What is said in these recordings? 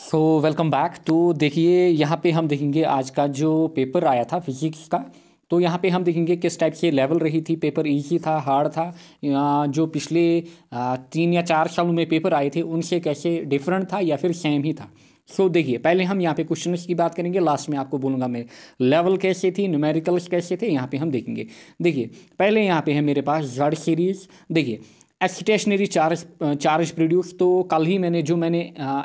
so welcome back तो देखिए यहाँ पे हम देखेंगे आज का जो पेपर आया था फिजिक्स का तो यहाँ पे हम देखेंगे किस टाइप से लेवल रही थी पेपर इजी था हार्ड था जो पिछले तीन या चार सालों में पेपर आए थे उनसे कैसे डिफरेंट था या फिर सेम ही था सो so, देखिए पहले हम यहाँ पे क्वेश्चन की बात करेंगे लास्ट में आपको बोलूँगा मैं लेवल कैसे थी न्यूमेरिकल्स कैसे थे यहाँ पे हम देखेंगे देखिए पहले यहाँ पे है मेरे पास जड़ सीरीज देखिए स्टेशनरी चार्ज चार्ज प्रोड्यूस तो कल ही मैंने जो मैंने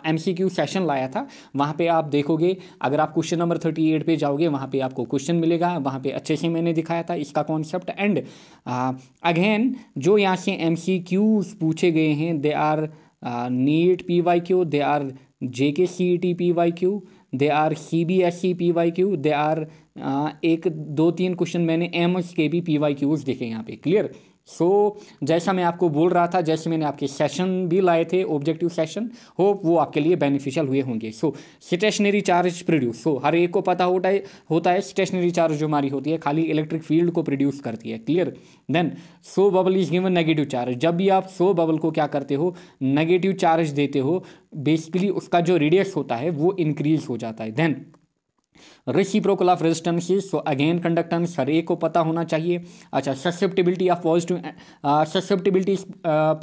एम सी क्यू सेशन लाया था वहाँ पे आप देखोगे अगर आप क्वेश्चन नंबर थर्टी एट पर जाओगे वहाँ पे आपको क्वेश्चन मिलेगा वहाँ पे अच्छे से मैंने दिखाया था इसका कॉन्सेप्ट एंड अगेन जो यहाँ से एम सी क्यूज पूछे गए हैं they are NEET P Y Q they are J K C T P Y Q they are C B S C P Y Q they are एक दो तीन question मैंने एम एस के भी P Y Qs देखे यहाँ पे clear so so, जैसा मैं आपको बोल रहा था जैसे मैंने आपके सेशन भी लाए थे ऑब्जेक्टिव सेशन होप वो आपके लिए बेनिफिशियल हुए होंगे so stationary charge produce so हर एक को पता होता है होता है स्टेशनरी चार्ज जो हमारी होती है खाली इलेक्ट्रिक फील्ड को प्रोड्यूस करती है clear then so bubble is given negative charge जब भी आप सो बबल को क्या करते हो नेगेटिव चार्ज देते हो बेसिकली उसका जो रेडियस होता है वो इंक्रीज हो जाता है then reciprocal of resistance so again conductance हर एक को पता होना चाहिए अच्छा susceptibility of positive susceptibility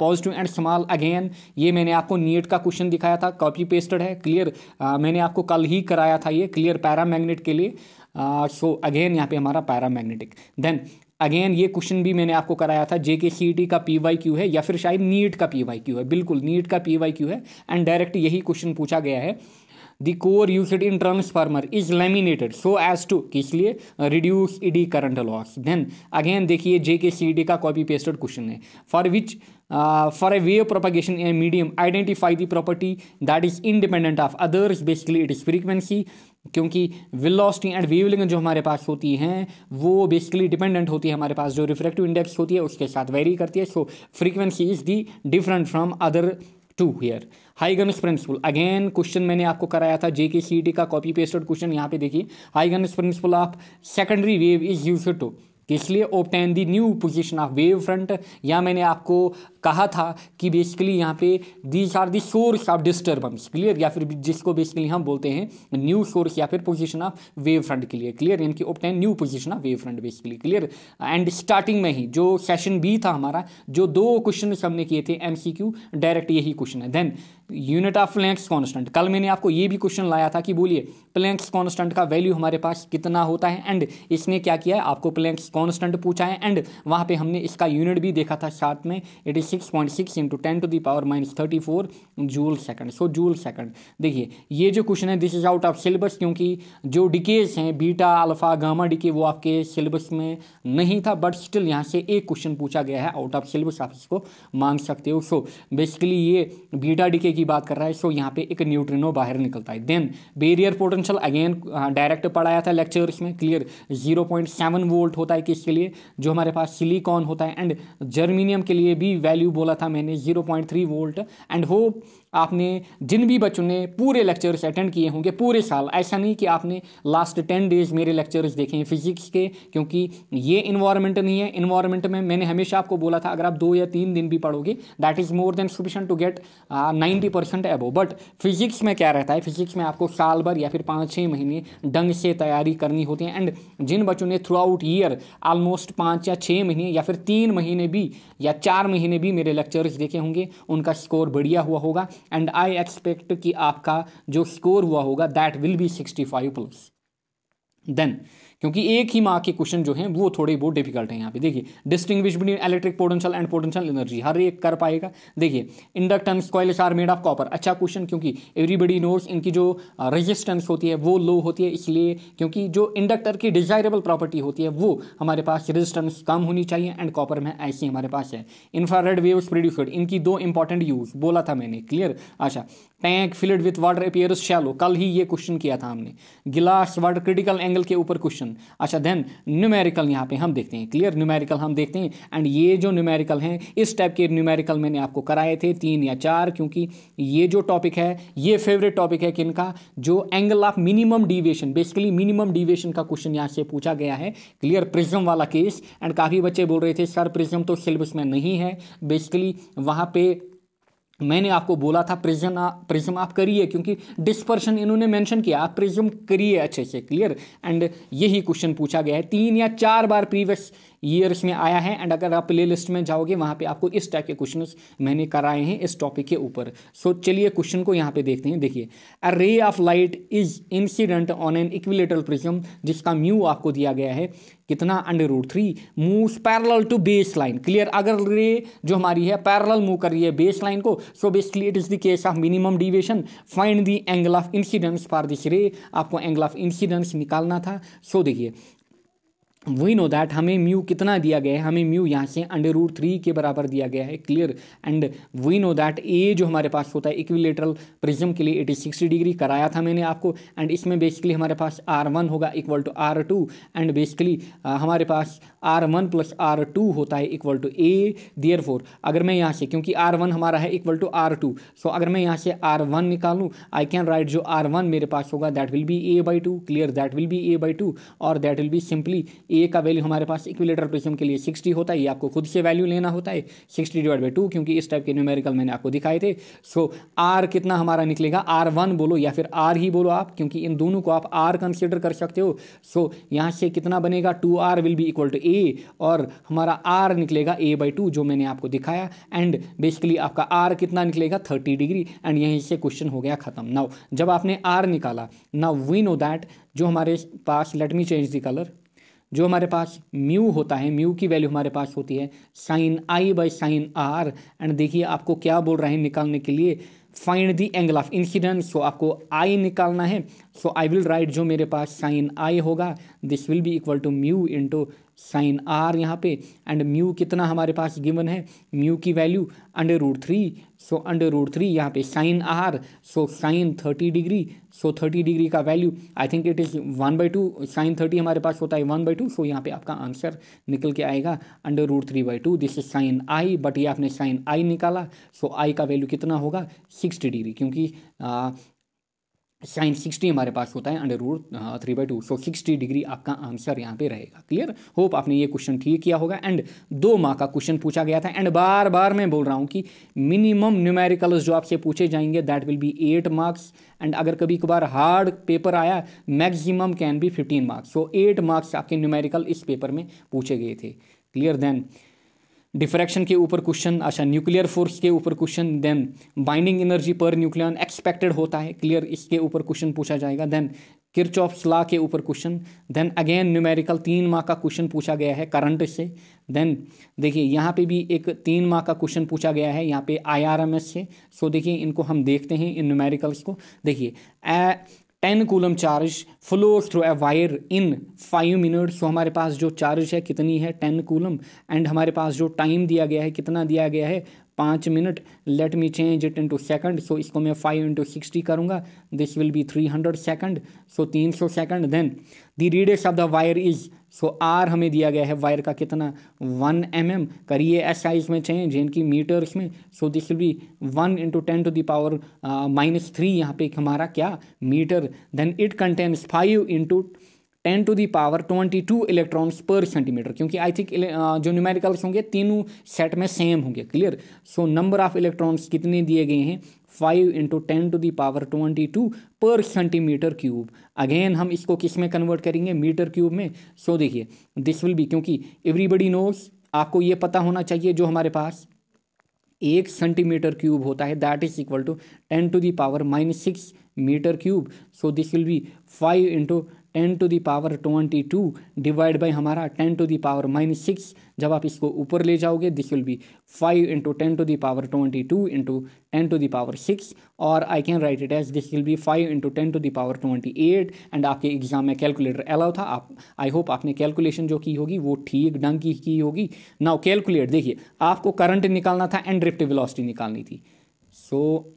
positive and small again ये मैंने आपको नीट का क्वेश्चन दिखाया था कॉपी पेस्टेड है क्लियर uh, मैंने आपको कल ही कराया था ये क्लियर पैरामैग्नेट के लिए सो uh, अगेन यहाँ पे हमारा पैरामैग्नेटिक देन अगेन ये क्वेश्चन भी मैंने आपको कराया था जे के सी टी का पी वाई क्यू है या फिर शायद नीट का पी वाई क्यू है बिल्कुल नीट का पी वाई क्यू है एंड डायरेक्ट यही क्वेश्चन पूछा गया है the core used in transformer is laminated so as to किस लिए reduce eddy current loss then again देखिए जे के सी डी का कॉपी पेस्टेड क्वेश्चन है for which for a wave propagation a medium identify the property that is independent of others basically it is frequency क्योंकि velocity and wavelength जो हमारे पास होती हैं वो बेसिकली डिपेंडेंट होती है हमारे पास जो रिफ्रैक्टिव इंडेक्स होती है उसके साथ वेरी करती है so frequency is the different from other two here Huygens principle again question मैंने आपको कराया था जेके सी e का कॉपी पेस्टेड क्वेश्चन यहाँ पे देखिए Huygens principle of secondary wave is used to इसलिए obtain the new position of wave front या मैंने आपको कहा था कि बेसिकली यहाँ पे these are the source of disturbance clear या फिर जिसको बेसिकली हम बोलते हैं न्यू सोर्स या फिर पोजिशन ऑफ वेव फ्रंट के लिए क्लियर यानी कि obtain new position of wave front basically clear and starting में ही जो सेशन बी था हमारा जो दो क्वेश्चन हमने किए थे एम डायरेक्ट यही क्वेश्चन है then unit of Planck's constant कल मैंने आपको ये भी क्वेश्चन लाया था कि बोलिए प्लैंक्स कांस्टेंट का वैल्यू हमारे पास कितना होता है एंड इसने क्या किया है आपको प्लैंक्स कांस्टेंट पूछा है एंड वहाँ पे हमने इसका यूनिट भी देखा था साथ में at six point six into ten to the power minus thirty four joule second so joule second देखिए ये जो क्वेश्चन है this is out of syllabus क्योंकि जो डिकेज हैं बीटा अल्फा गामा डिके वो आपके सिलेबस में नहीं था बट स्टिल यहाँ से एक क्वेश्चन पूछा गया है आउट ऑफ सिलेबस आप इसको मांग सकते हो सो बेसिकली ये बीटा डिके की बात कर रहा है सो यहाँ पे एक न्यूट्रिनो बाहर निकलता है then barrier potential again direct पढ़ाया था लेक्चर्स में clear zero point seven volt होता है किसके लिए जो हमारे पास सिलिकॉन होता है एंड जर्मीनियम के लिए भी वैल्यू बोला था मैंने zero point three volt and hope आपने जिन भी बच्चों ने पूरे लेक्चर्स अटेंड किए होंगे पूरे साल ऐसा नहीं कि आपने लास्ट टेन डेज मेरे लेक्चर्स देखे हैं फिजिक्स के क्योंकि ये इन्वायरमेंट नहीं है इन्वायरमेंट में मैंने हमेशा आपको बोला था अगर आप दो या तीन दिन भी पढ़ोगे that is more than sufficient to get ninety percent above but physics में क्या रहता है फिजिक्स में आपको साल भर या फिर पाँच छः महीने ढंग से तैयारी करनी होती है एंड जिन बच्चों ने थ्रू आउट ईयर ऑलमोस्ट पाँच या छः महीने या फिर तीन महीने भी या चार महीने भी मेरे लेक्चर्स देखे होंगे उनका स्कोर बढ़िया हुआ होगा एंड आई एक्सपेक्ट कि आपका जो स्कोर हुआ होगा that will be sixty five plus then क्योंकि एक ही माँ के क्वेश्चन जो हैं वो थोड़े बहुत डिफिकल्ट हैं यहाँ पे देखिए distinguish between electric potential and potential energy हर एक कर पाएगा देखिए inductance coils are made of copper अच्छा क्वेश्चन क्योंकि एवरीबडी नोट्स इनकी जो रेजिस्टेंस होती है वो लो होती है इसलिए क्योंकि जो इंडक्टर की डिजायरेबल प्रॉपर्टी होती है वो हमारे पास रेजिस्टेंस कम होनी चाहिए एंड कॉपर में ऐसी हमारे पास है इंफ्रारेड वेव्स प्रोड्यूसड इनकी दो इंपॉर्टेंट यूज बोला था मैंने क्लियर अच्छा tank filled with water appears shallow कल ही ये क्वेश्चन किया था हमने गिलास वाटर क्रिटिकल एंगल के ऊपर क्वेश्चन क्वेश्चन अच्छा देन न्यूमेरिकल यहाँ पे हम देखते हैं क्लियर न्यूमेरिकल हम देखते हैं एंड ये जो न्यूमेरिकल हैं इस टाइप के न्यूमेरिकल मैंने आपको कराए थे तीन या चार क्योंकि ये जो टॉपिक है ये फेवरेट टॉपिक है किनका जो angle of minimum deviation basically minimum deviation का क्वेश्चन यहाँ से पूछा गया है क्लियर प्रिज्म वाला केस एंड काफ़ी बच्चे बोल रहे थे सर प्रिज्म तो सिलेबस में नहीं है बेसिकली वहाँ पे मैंने आपको बोला था प्रिज्म प्रिज्म आप करिए क्योंकि डिस्पर्शन इन्होंने मेंशन किया आप प्रिज्म करिए अच्छे से क्लियर एंड यही क्वेश्चन पूछा गया है तीन या चार बार प्रीवियस ईयर्स में आया है एंड अगर आप प्ले लिस्ट में जाओगे वहाँ पे आपको इस टाइप के क्वेश्चन मैंने कराए हैं इस टॉपिक के ऊपर सो चलिए क्वेश्चन को यहाँ पे देखते हैं देखिए a ray of light is incident on an equilateral prism जिसका म्यू आपको दिया गया है कितना under root three move parallel to base line clear अगर रे जो हमारी है पैरल मूव कर रही है बेस लाइन को so basically it is the case of minimum deviation find the angle of incidence for this ray आपको angle of incidence निकालना था सो so, देखिए वी नो दैट हमें म्यू कितना दिया गया है हमें म्यू यहाँ से अंडर रूट थ्री के बराबर दिया गया है clear and we know that A जो हमारे पास होता है इक्विलेटरल प्रिज्म के लिए एटी सिक्सटी डिग्री कराया था मैंने आपको एंड इसमें बेसिकली हमारे पास आर वन होगा equal to R two and basically हमारे पास R one plus R two होता है इक्वल टू ए दियर फोर अगर मैं यहाँ से क्योंकि आर वन हमारा है equal to R two so अगर मैं यहाँ से आर वन निकालूँ आई कैन राइट जो आर वन मेरे पास होगा that will be A by two clear that will be A by to और that will be simply A का वैल्यू हमारे पास इक्विलेटर प्रिज्म के लिए सिक्सटी होता है ये आपको खुद से वैल्यू लेना होता है सिक्सटी डिवाइड बाई टू क्योंकि इस टाइप के न्यूमेरिकल मैंने आपको दिखाए थे सो आर कितना हमारा निकलेगा आर वन बोलो या फिर आर ही बोलो आप क्योंकि इन दोनों को आप आर कंसिडर कर सकते हो सो यहाँ से कितना बनेगा two R will be equal to A और हमारा आर निकलेगा ए बाई टू जो मैंने आपको दिखाया एंड बेसिकली आपका आर कितना निकलेगा थर्टी डिग्री एंड यहीं से क्वेश्चन हो गया खत्म नाउ जब आपने आर निकाला नाउ वी नो दैट जो हमारे पास let me change the colour जो हमारे पास म्यू होता है म्यू की वैल्यू हमारे पास होती है sine I by sine R and देखिए आपको क्या बोल रहे हैं निकालने के लिए find the angle of incident so आपको आई निकालना है सो आई विल राइट जो मेरे पास साइन आई होगा this will be equal to mu into sine R यहाँ पे एंड म्यू कितना हमारे पास गिवन है म्यू की value under root three so under root three यहाँ पे sine R so sine thirty degree so thirty degree का value I think it is one by two sine thirty हमारे पास होता है वन बाई टू सो यहाँ पे आपका आंसर निकल के आएगा under root three by two this is sine I but ये आपने साइन आई निकाला सो so, आई का वैल्यू कितना होगा सिक्सटी डिग्री क्योंकि साइन सिक्सटी हमारे पास होता है under root three by two so sixty degree आपका आंसर यहाँ पे रहेगा क्लियर होप आपने ये क्वेश्चन ठीक किया होगा एंड दो माह का क्वेश्चन पूछा गया था एंड बार बार मैं बोल रहा हूँ कि मिनिमम न्यूमेरिकल्स जो आपसे पूछे जाएंगे that will be eight marks and अगर कभी कभार हार्ड पेपर आया maximum can be fifteen marks so eight marks आपके न्यूमेरिकल इस पेपर में पूछे गए थे क्लियर देन डिफ्रैक्शन के ऊपर क्वेश्चन अच्छा न्यूक्लियर फोर्स के ऊपर question then binding energy per nucleon expected होता है क्लियर इसके ऊपर क्वेश्चन पूछा जाएगा देन किर्च ऑफ स्ला के ऊपर क्वेश्चन देन अगेन न्यूमेरिकल तीन माह का क्वेश्चन पूछा गया है करंट से देन देखिए यहाँ पे भी एक तीन माह का क्वेश्चन पूछा गया है यहाँ पे आई आर एम एस से सो देखिए इनको हम देखते हैं इन न्यूमेरिकल्स को देखिए ten coulomb charge flow through a wire in five minutes तो हमारे पास जो चार्ज है कितनी है टेन कूलम एंड हमारे पास जो टाइम दिया गया है कितना दिया गया है पाँच minute let me change it into second so इसको मैं फाइव इंटू सिक्सटी करूँगा this will be three hundred second so तीन सौ second then the radius of the wire is so so, R हमें दिया गया है वायर का कितना वन एम एम करिए एस साइज में चेंज इनकी मीटर्स में so this will be one into ten to the power minus three यहाँ पे हमारा क्या metre then it contains five into ten to the power twenty two electrons per centimetre क्योंकि आई थिंक जो numericals होंगे तीनों सेट में सेम होंगे clear so number of electrons कितने दिए गए हैं five into ten to the power twenty two per centimetre cube again हम इसको किस में कन्वर्ट करेंगे मीटर क्यूब में सो so, देखिए दिस विल बी क्योंकि एवरीबडी नोज आपको ये पता होना चाहिए जो हमारे पास एक सेंटीमीटर क्यूब होता है that is equal to ten to the power minus six metre cube so this will be five into ten to the power twenty two divide by हमारा ten to the power minus six जब आप इसको ऊपर ले जाओगे this will be five into ten to the power twenty two into ten to the power six और I can write it as this will be five into ten to the power twenty eight and आपके exam में calculator allow था आप I hope आपने calculation जो की होगी वो ठीक ढंग की की होगी नाउ कैलकुलेट देखिए आपको करंट निकालना था एंड ड्रिफ्ट वेलोसिटी निकालनी थी सो so,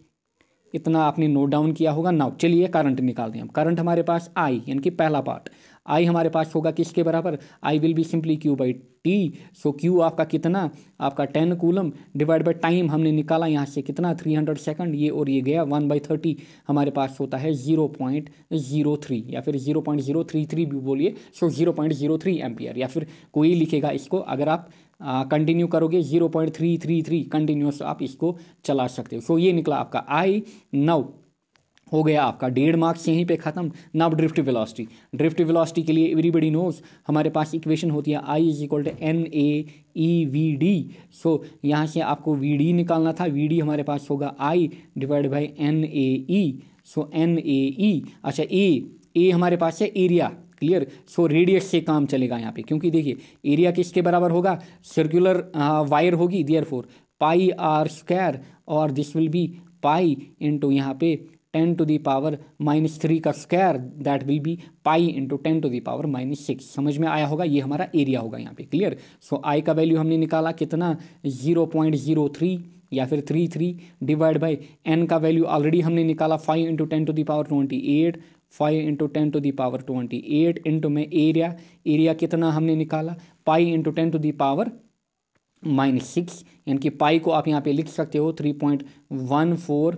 इतना आपने नोट डाउन किया होगा नाउ चलिए करंट निकाल दें हम करंट हमारे पास आई यानी कि पहला पार्ट आई हमारे पास होगा किसके बराबर I will be simply Q by T so Q आपका कितना आपका ten coulomb divide by time हमने निकाला यहाँ से कितना थ्री हंड्रेड सेकेंड ये और ये गया वन बाई थर्टी हमारे पास होता है जीरो पॉइंट जीरो थ्री या फिर zero point zero three three भी बोलिए so zero point zero three ampere या फिर कोई लिखेगा इसको अगर आप कंटिन्यू करोगे zero point three three three continuous आप इसको चला सकते हो सो ये निकला आपका आई नव हो गया आपका डेढ़ मार्क्स यहीं पे ख़त्म नव ड्रिफ्ट वेलोसिटी ड्रिफ्ट वेलोसिटी के लिए एवरीबडी नोज हमारे पास इक्वेशन होती है I is equal to N A E V D so यहाँ से आपको वी डी निकालना था वी डी हमारे पास होगा I divide by N A E so N A E अच्छा ए ए हमारे पास है एरिया क्लियर सो रेडियस से काम चलेगा यहाँ पे क्योंकि देखिए एरिया किसके बराबर होगा सर्कुलर वायर होगी there four pi r square और this will be pi into यहाँ पे ten to the power minus three का square that will be pi into ten to the power minus six समझ में आया होगा ये हमारा एरिया होगा यहाँ पे क्लियर सो आई का वैल्यू हमने निकाला कितना जीरो पॉइंट जीरो थ्री या फिर three three divide by N का वैल्यू ऑलरेडी हमने निकाला five into ten to the power twenty eight five into ten to the power twenty eight into में एरिया एरिया कितना हमने निकाला pi into ten to the power minus six यानी कि पाई को आप यहाँ पे लिख सकते हो three point one four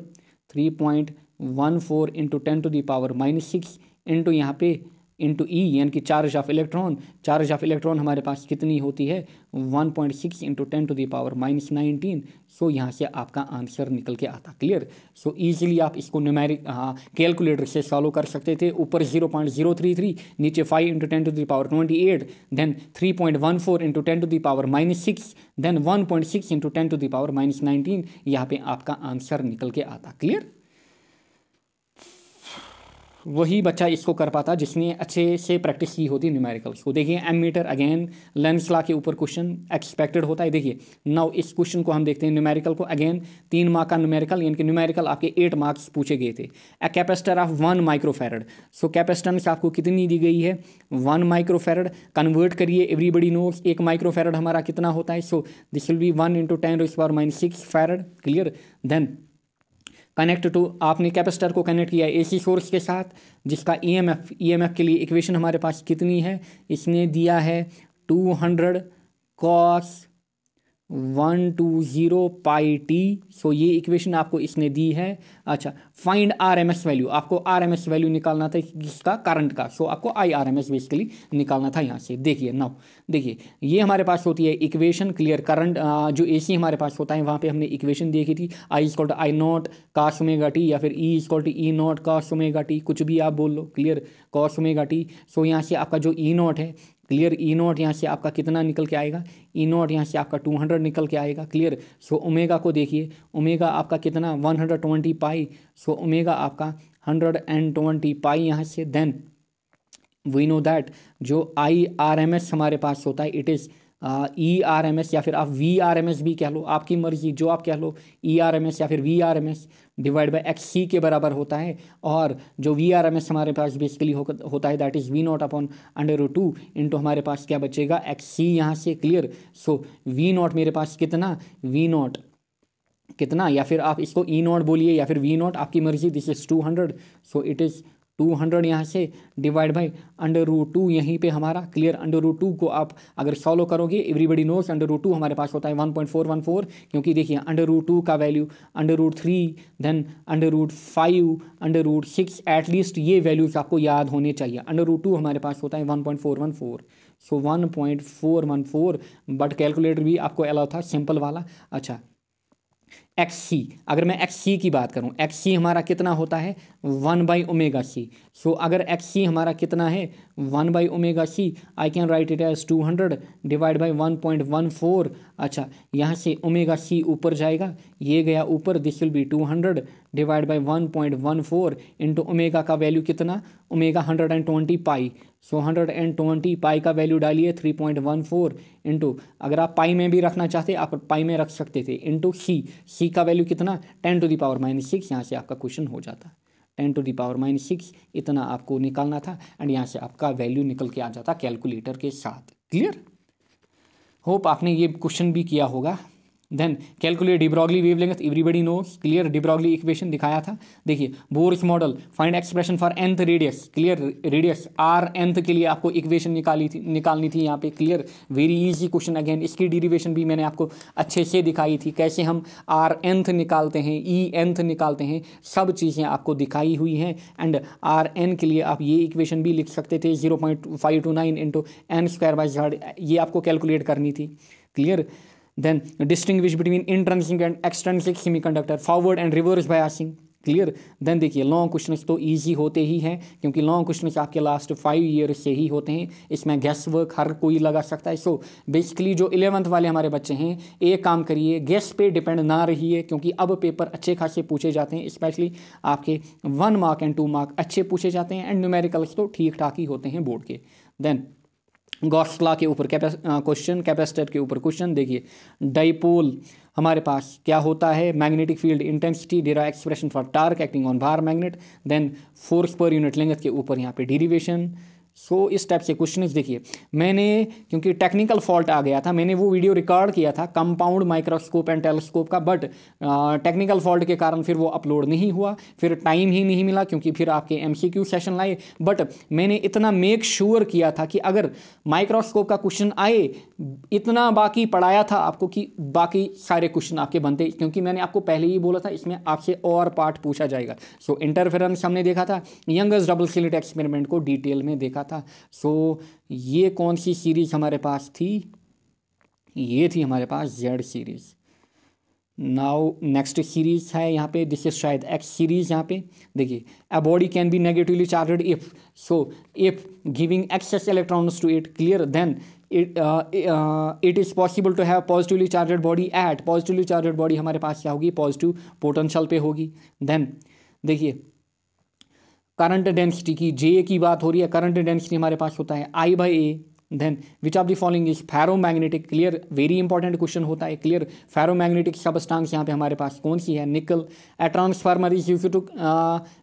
three point one four into ten to the power minus six into यहाँ पे इंटू ई e, यानी कि charge of electron charge of electron हमारे पास कितनी होती है one point six into ten to the power minus nineteen so यहाँ से आपका आंसर निकल के आता क्लियर सो ईजिली आप इसको न्यूमेरिक हाँ कैलकुलेटर से सॉल्व कर सकते थे ऊपर zero point zero three three नीचे five into ten to power twenty eight then three point one four into ten to the power minus six then one point six into ten to the power minus nineteen यहाँ पे आपका answer निकल के आता clear वही बच्चा इसको कर पाता जिसने अच्छे से प्रैक्टिस की होती न्यूमेरिकल्स को देखिए एम मीटर अगेन लेंस ला के ऊपर क्वेश्चन एक्सपेक्टेड होता है देखिए नाउ इस क्वेश्चन को हम देखते हैं न्यूमेरिकल को अगेन तीन मार्क का न्यूमेरिकल यानी कि न्यूमेरिकल आपके एट मार्क्स पूछे गए थे a capacitor of one microfarad so capacitance आपको कितनी दी गई है वन माइक्रोफेरड कन्वर्ट करिए एवरीबडी नो एक माइक्रोफेरड हमारा कितना होता है so this will be one into ten power minus six farad clear then connect to आपने कैपेसिटर को कनेक्ट किया एसी सोर्स के साथ जिसका ईएमएफ ईएमएफ के लिए इक्वेशन हमारे पास कितनी है इसने दिया है two hundred cos one two zero pi T so ये इक्वेशन आपको इसने दी है अच्छा find R M S value आपको आर एम एस वैल्यू निकालना था किसका करंट का सो so, आपको I R M S basically निकालना था यहाँ से देखिए नाउ देखिए ये हमारे पास होती है इक्वेशन क्लियर करंट जो ए सी हमारे पास होता है वहाँ पे हमने इक्वेशन देखी थी I is called I naught का सुमेगा टी या फिर E is called E naught का सुमेगा टी कुछ भी आप बोल लो क्लियर कॉ सुमेगा टी सो यहाँ से आपका जो ई e नॉट है क्लियर ई नॉट यहाँ से आपका कितना निकल के आएगा ई नॉट यहाँ से आपका 200 निकल के आएगा क्लियर सो ओमेगा को देखिए ओमेगा आपका कितना 120 पाई सो ओमेगा आपका 120 पाई यहाँ से देन वी नो दैट जो आई आर एम एस हमारे पास होता है it is E R M S या फिर आप वी आर एम एस भी कह लो आपकी मर्जी जो आप कह लो ई आर एम एस या फिर V R M S divide by X C के बराबर होता है और जो वी आर एम एस हमारे पास बेसिकली हो, होता है that is V naught upon under two into हमारे पास क्या बचेगा एक्स सी यहाँ से क्लियर सो वी नॉट मेरे पास कितना वी नॉट कितना या फिर आप इसको ई e नॉट बोलिए या फिर वी नॉट आपकी मर्जी this is two hundred so it is two hundred यहाँ से divide by under root two यहीं पे हमारा क्लियर अंडर रू टू को आप अगर सॉलो करोगे everybody knows under root two हमारे पास होता है one point four one four क्योंकि देखिए अंडर रू टू का value under root three then under root five under root six at least ये वैल्यूज आपको याद होने चाहिए अंडर रू टू हमारे पास होता है one point four one four so one point four one four but calculator भी आपको अलाउ था सिंपल वाला अच्छा एक्स सी अगर मैं एक्स सी की बात करूं एक्स सी हमारा कितना होता है one by omega C so so, अगर एक्स सी हमारा कितना है one by omega C I can write it as two hundred divide by one point one four अच्छा यहाँ से ओमेगा सी ऊपर जाएगा ये गया ऊपर this will be two hundred divide by one point one four into omega का value कितना omega hundred and twenty pi so hundred and twenty pi का वैल्यू डालिए three point one four into अगर आप पाई में भी रखना चाहते आप पाई में रख सकते थे इंटू सी सी का वैल्यू कितना ten to the power minus six यहाँ से आपका क्वेश्चन हो जाता है ten to the power minus six इतना आपको निकालना था एंड यहाँ से आपका वैल्यू निकल के आ जाता कैलकुलेटर के साथ क्लियर होप आपने ये क्वेश्चन भी किया होगा then calculate de Broglie wavelength everybody knows clear de Broglie equation दिखाया था देखिए Bohr's model find expression for nth radius clear radius R nth के लिए आपको इक्वेशन निकाली थी निकालनी थी यहाँ पे clear very easy question again इसकी डिरिवेशन भी मैंने आपको अच्छे से दिखाई थी कैसे हम आर एंथ निकालते हैं ई e एंथ निकालते हैं सब चीज़ें आपको दिखाई हुई हैं एंड आर एन के लिए आप ये इक्वेशन भी लिख सकते थे zero point five two nine into N square by Z ये आपको कैलकुलेट करनी थी clear then distinguish between intrinsic and extrinsic semiconductor forward and reverse biasing clear then देखिए लॉन्ग क्वेश्चन तो ईजी होते ही हैं क्योंकि लॉन्ग क्वेश्चन आपके लास्ट फाइव ईयर्स से ही होते हैं इसमें गैस वर्क हर कोई लगा सकता है सो so, बेसिकली जो इलेवंथ वाले हमारे बच्चे हैं एक काम करिए गैस पे डिपेंड ना रहिए क्योंकि अब पेपर अच्छे खासे पूछे जाते हैं स्पेशली आपके one mark and two mark अच्छे पूछे जाते हैं एंड न्यूमेरिकल्स तो ठीक ठाक ही होते हैं बोर्ड के देन गौसला के ऊपर क्वेश्चन कैपेसिटर के ऊपर क्वेश्चन देखिए डाइपोल हमारे पास क्या होता है मैग्नेटिक फील्ड इंटेंसिटी डेरा expression for torque acting on bar magnet then force per unit लेंगे के ऊपर यहाँ पे डेरिवेशन सो so, इस टाइप के क्वेश्चन देखिए मैंने क्योंकि टेक्निकल फॉल्ट आ गया था मैंने वो वीडियो रिकॉर्ड किया था कंपाउंड माइक्रोस्कोप एंड टेलीस्कोप का बट टेक्निकल फॉल्ट के कारण फिर वो अपलोड नहीं हुआ फिर टाइम ही नहीं मिला क्योंकि फिर आपके एम सेशन लाए बट मैंने इतना मेक श्योर sure किया था कि अगर माइक्रोस्कोप का क्वेश्चन आए इतना बाकी पढ़ाया था आपको कि बाकी सारे क्वेश्चन आपके बनते क्योंकि मैंने आपको पहले ही बोला था इसमें आपसे और पार्ट पूछा जाएगा सो so, इंटरफेरेंस हमने देखा था यंगस्ट डबल सिलिट एक्सपेरिमेंट को डिटेल में देखा था सो ये कौन सी सीरीज़ हमारे पास थी ये थी हमारे पास Z series now next series है यहाँ पे दिस इज शायद एक्स सीरीज यहाँ पे देखिए a body can be negatively charged if so if giving excess electrons to it clear then it it is possible to have positively charged body at positively charged body हमारे पास क्या होगी positive potential पे होगी then देखिए current density की जे की बात हो रही है करंट डेंसिटी हमारे पास होता है I by A then which of the following is ferromagnetic clear very important question होता है क्लियर फेरोमैग्नेटिक सबस्टांस यहाँ पे हमारे पास कौन सी है निकल ए ट्रांसफार्मर इज यू टू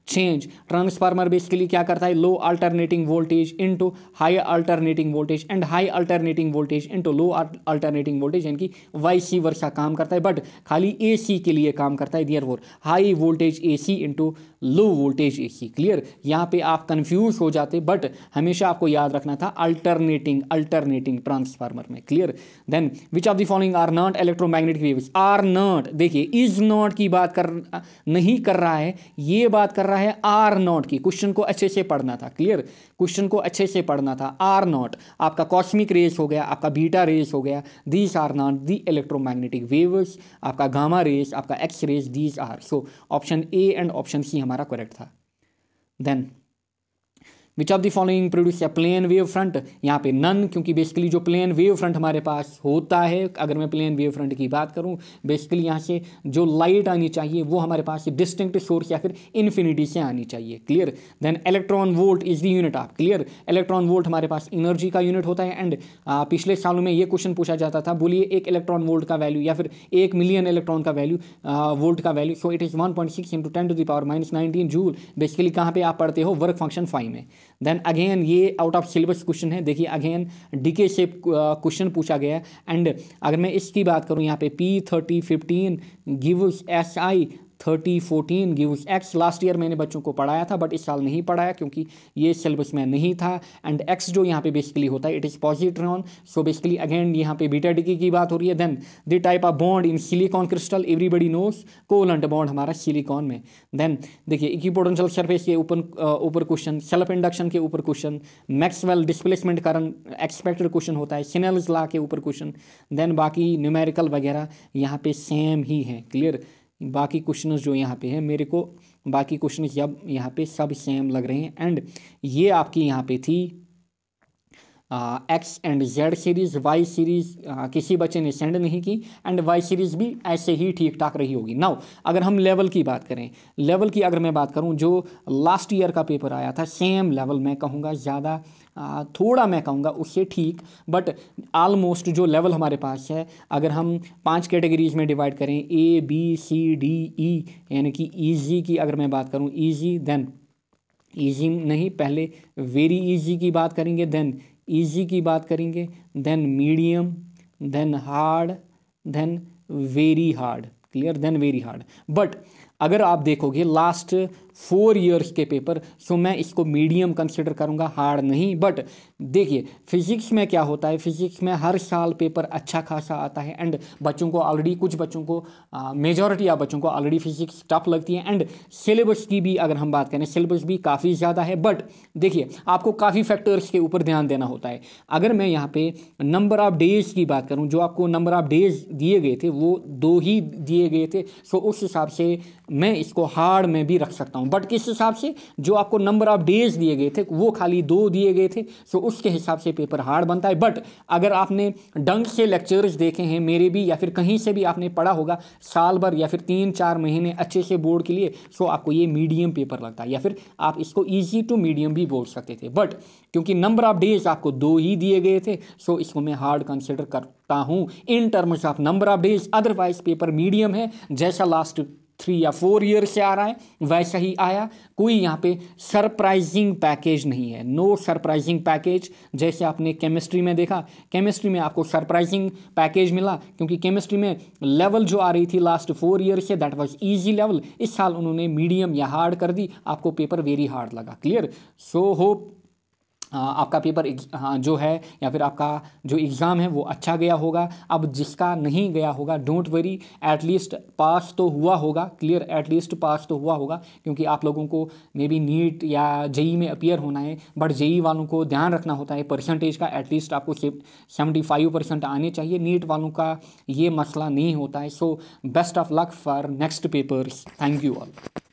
चेंज ट्रांसफार्मर बेसिकली क्या करता है low alternating voltage into high alternating voltage and high alternating voltage into low alternating voltage यानी कि वाई सी वर्षा काम करता है बट खाली ए सी के लिए काम करता है therefore high voltage A C into low voltage A C clear यहाँ पे आप कन्फ्यूज हो जाते बट हमेशा आपको याद रखना था अल्टरनेटिंग rotating alternating transformer में clear then which of the following are not electromagnetic waves are not देखिए is not की बात कर नहीं कर रहा है ये बात कर रहा है are not की क्वेश्चन को अच्छे से पढ़ना था clear क्वेश्चन को अच्छे से पढ़ना था are not आपका कॉस्मिक रेस हो गया आपका बीटा रेस हो गया these are not the electromagnetic waves आपका गामा रेस आपका X rays these are so option A and option C हमारा करेक्ट था then which of the following produce या प्लेन वेव फ्रंट यहाँ पे नन क्योंकि बेसिकली जो प्लेन वेव फ्रंट हमारे पास होता है अगर मैं प्लेन वेव फ्रंट की बात करूँ बेसिकली यहाँ से जो लाइट आनी चाहिए वो हमारे पास डिस्टिंक्ट सोर्स या फिर इन्फिनिटी से आनी चाहिए clear then electron volt is the unit of clear electron volt हमारे पास एनर्जी का यूनिट होता है एंड पिछले सालों में ये क्वेश्चन पूछा जाता था बोलिए एक इलेक्ट्रॉन वोल्ट का वैल्यू या फिर एक मिलियन इलेक्ट्रॉन का वैल्यू वोल्ट का value so it is one point six into ten to the power minus nineteen joule basically कहाँ पे आप पढ़ते हो वर्क फंक्शन फाइव में देन अगेन ये आउट ऑफ सिलेबस क्वेश्चन है देखिए अगेन डीके शेप क्वेश्चन पूछा गया एंड अगर मैं इसकी बात करूँ यहाँ पे P thirty fifteen gives I thirty fourteen gives X last year मैंने बच्चों को पढ़ाया था बट इस साल नहीं पढ़ाया क्योंकि ये सिलेबस में नहीं था एंड एक्स जो यहाँ पे बेसिकली होता है it is positron so basically again यहाँ पे बीटा डिकी की बात हो रही है then the type of bond in silicon crystal everybody knows and bond हमारा सिलिकॉन में देन देखिए इक्विपोटेंशियल सर्फेस के ऊपर ऊपर क्वेश्चन सेल्फ इंडक्शन के ऊपर क्वेश्चन मैक्सवेल डिस्प्लेसमेंट कारण एक्सपेक्टेड क्वेश्चन होता है सिनेल्स ला के ऊपर क्वेश्चन देन बाकी न्यूमेरिकल वगैरह यहाँ पे सेम ही है क्लियर बाकी क्वेश्चन जो यहाँ पे हैं मेरे को बाकी क्वेश्चन जब यहाँ पे सब सेम लग रहे हैं एंड ये आपकी यहाँ पे थी X and Z series Y series किसी बच्चे ने सेंड नहीं की एंड वाई सीरीज़ भी ऐसे ही ठीक ठाक रही होगी नाउ अगर हम लेवल की बात करें लेवल की अगर मैं बात करूं जो लास्ट ईयर का पेपर आया था सेम लेवल मैं कहूँगा ज़्यादा uh, थोड़ा मैं कहूँगा उससे ठीक बट आलमोस्ट जो लेवल हमारे पास है अगर हम पांच कैटेगरीज में डिवाइड करें A B C D E यानी कि ईजी की अगर मैं बात करूँ ईजी देन ईजी नहीं पहले वेरी ईजी की बात करेंगे देन ईजी की बात करेंगे then medium then hard then very hard clear then very hard but अगर आप देखोगे लास्ट फोर ईयर्स के पेपर सो मैं इसको मीडियम कंसिडर करूँगा हार्ड नहीं बट देखिए फिजिक्स में क्या होता है फिजिक्स में हर साल पेपर अच्छा खासा आता है एंड बच्चों को ऑलरेडी कुछ बच्चों को मेजॉरिटी ऑफ बच्चों को ऑलरेडी फिजिक्स टफ लगती है एंड सिलेबस की भी अगर हम बात करें सिलेबस भी काफ़ी ज़्यादा है बट देखिए आपको काफ़ी फैक्टर्स के ऊपर ध्यान देना होता है अगर मैं यहाँ पे नंबर ऑफ़ डेज की बात करूँ जो आपको नंबर ऑफ़ डेज दिए गए थे वो दो ही दिए गए थे सो उस हिसाब से मैं इसको हार्ड में भी रख सकता हूँ हूँ बट किस हिसाब से जो आपको नंबर ऑफ डेज दिए गए थे वो खाली दो दिए गए थे सो उसके हिसाब से पेपर हार्ड बनता है बट अगर आपने डंग से लेक्चर्स देखे हैं मेरे भी या फिर कहीं से भी आपने पढ़ा होगा साल भर या फिर तीन चार महीने अच्छे से बोर्ड के लिए सो आपको ये मीडियम पेपर लगता है या फिर आप इसको ईजी टू मीडियम भी बोल सकते थे बट क्योंकि नंबर ऑफ डेज आपको दो ही दिए गए थे सो इसको मैं हार्ड कंसिडर करता हूँ in terms of number of days otherwise paper medium है जैसा लास्ट थ्री या फोर ईयर से आ रहा है वैसा ही आया कोई यहाँ पे सरप्राइजिंग पैकेज नहीं है नो सरप्राइजिंग पैकेज जैसे आपने केमिस्ट्री में देखा केमिस्ट्री में आपको सरप्राइजिंग पैकेज मिला क्योंकि केमिस्ट्री में लेवल जो आ रही थी लास्ट फोर ईयर से दैट वाज इजी लेवल इस साल उन्होंने मीडियम या हार्ड कर दी आपको पेपर वेरी हार्ड लगा क्लियर सो होप आपका पेपर जो है या फिर आपका जो एग्ज़ाम है वो अच्छा गया होगा अब जिसका नहीं गया होगा डोंट वरी एटलीस्ट पास तो हुआ होगा क्लियर एटलीस्ट पास तो हुआ होगा क्योंकि आप लोगों को मे बी नीट या जेई में अपियर होना है बट जेई वालों को ध्यान रखना होता है परसेंटेज का एटलीस्ट आपको सेवेंटी फाइव परसेंट आने चाहिए नीट वालों का ये मसला नहीं होता है so best of luck for next papers thank you all